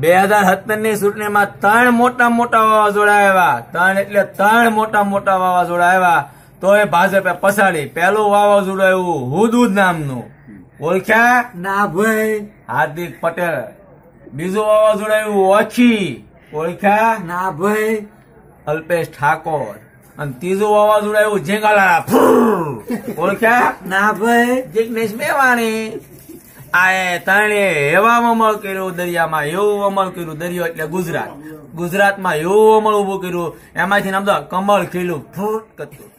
બે હજાર સત્તર ચૂંટણીમાં ત્રણ મોટા મોટા વાવાઝોડા આવ્યા ત્રણ એટલે ત્રણ મોટા મોટા વાવાઝોડા આવ્યા તો એ ભાજપે પછાડી પેલું વાવાઝોડું આવ્યું હુદુદ નામનું ઓળખ્યા ના ભાઈ હાર્દિક પટેલ બીજું વાવાઝોડું આવ્યું ઓછી ઓળખ્યા ના ભાઈ અલ્પેશ ઠાકોર અને ત્રીજું વાવાઝોડું આવ્યું જેંગાલાલા ઓળખ્યા ના ભાઈ જિગ્નેશ મેવાણી આ તણે એવા અમળ કર્યું દરિયામાં એવું અમળ કર્યું દરિયો એટલે ગુજરાત ગુજરાતમાં એવું અમળ ઉભું કર્યું એમાંથી નામ તો કમળ ખીલું ફૂટ કરતું